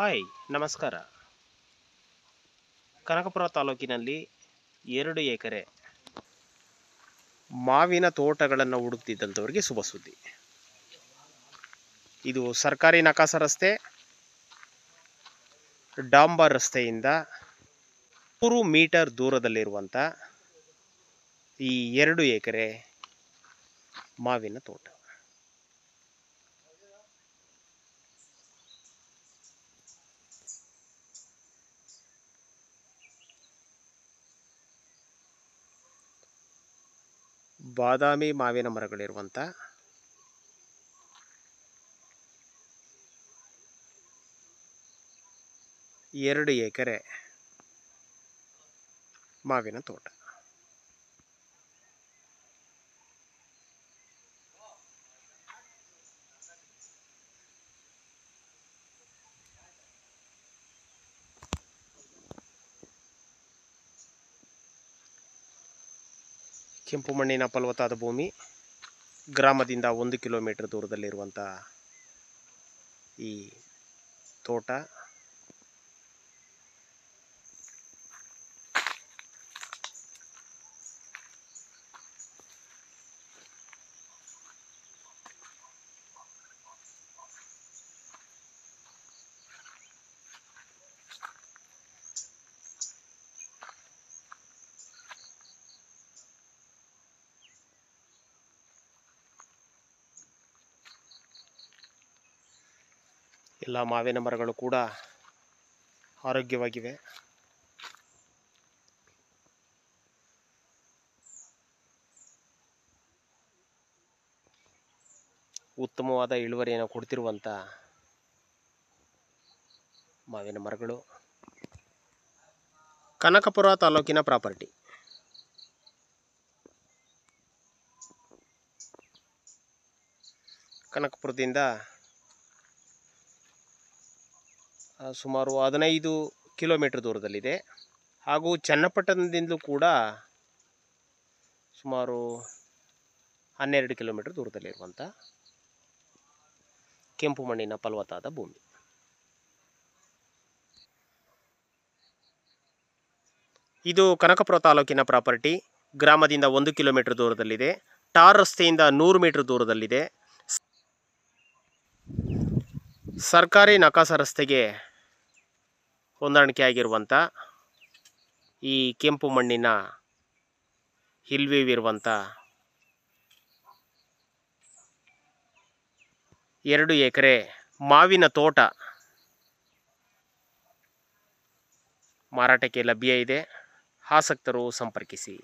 hi ನಮಸ್ಕಾರ ಕನಕಪುರ ತಾಲೂಕಿನಲ್ಲಿ ಎರಡು ಎಕರೆ ಮಾವಿನ ತೋಟಗಳನ್ನು ಹುಡುಕ್ತಿದ್ದಂಥವ್ರಿಗೆ ಶುಭ ಸುದ್ದಿ ಇದು ಸರ್ಕಾರಿ ನಕಾಸ ರಸ್ತೆ ಡಾಂಬರ್ ರಸ್ತೆಯಿಂದ ಮೂರು ಮೀಟರ್ ದೂರದಲ್ಲಿರುವಂಥ ಈ ಎರಡು ಎಕರೆ ಮಾವಿನ ತೋಟ ಬಾದಾಮಿ ಮಾವಿನ ಮರಗಳಿರುವಂಥ ಎರಡು ಎಕರೆ ಮಾವಿನ ತೋಟ ಕೆಂಪು ಮಣ್ಣಿನ ಫಲವತ್ತಾದ ಭೂಮಿ ಗ್ರಾಮದಿಂದ ಒಂದು ಕಿಲೋಮೀಟ್ರ್ ದೂರದಲ್ಲಿರುವಂಥ ಈ ತೋಟ ಎಲ್ಲ ಮಾವಿನ ಮರಗಳು ಕೂಡ ಆರೋಗ್ಯವಾಗಿವೆ ಉತ್ತಮವಾದ ಇಳುವರಿಯನ್ನು ಕೊಡ್ತಿರುವಂಥ ಮಾವಿನ ಮರಗಳು ಕನಕಪುರ ತಾಲೂಕಿನ ಪ್ರಾಪರ್ಟಿ ಕನಕಪುರದಿಂದ ಸುಮಾರು ಹದಿನೈದು ಕಿಲೋಮೀಟ್ರ್ ದೂರದಲ್ಲಿದೆ ಹಾಗೂ ಚನ್ನಪಟ್ಟಣದಿಂದಲೂ ಕೂಡ ಸುಮಾರು ಹನ್ನೆರಡು ಕಿಲೋಮೀಟ್ರ್ ದೂರದಲ್ಲಿರುವಂಥ ಕೆಂಪು ಮಣ್ಣಿನ ಫಲವತ್ತಾದ ಭೂಮಿ ಇದು ಕನಕಪುರ ತಾಲೂಕಿನ ಪ್ರಾಪರ್ಟಿ ಗ್ರಾಮದಿಂದ ಒಂದು ಕಿಲೋಮೀಟ್ರ್ ದೂರದಲ್ಲಿದೆ ಟಾರ್ ರಸ್ತೆಯಿಂದ ನೂರು ಮೀಟ್ರ್ ದೂರದಲ್ಲಿದೆ ಸರ್ಕಾರಿ ನಕಾಸ ರಸ್ತೆಗೆ ಹೊಂದಾಣಿಕೆ ಆಗಿರುವಂಥ ಈ ಕೆಂಪು ಮಣ್ಣಿನ ಇರುವಂಥ ಎರಡು ಎಕರೆ ಮಾವಿನ ತೋಟ ಮಾರಾಟಕ್ಕೆ ಲಭ್ಯ ಇದೆ ಆಸಕ್ತರು ಸಂಪರ್ಕಿಸಿ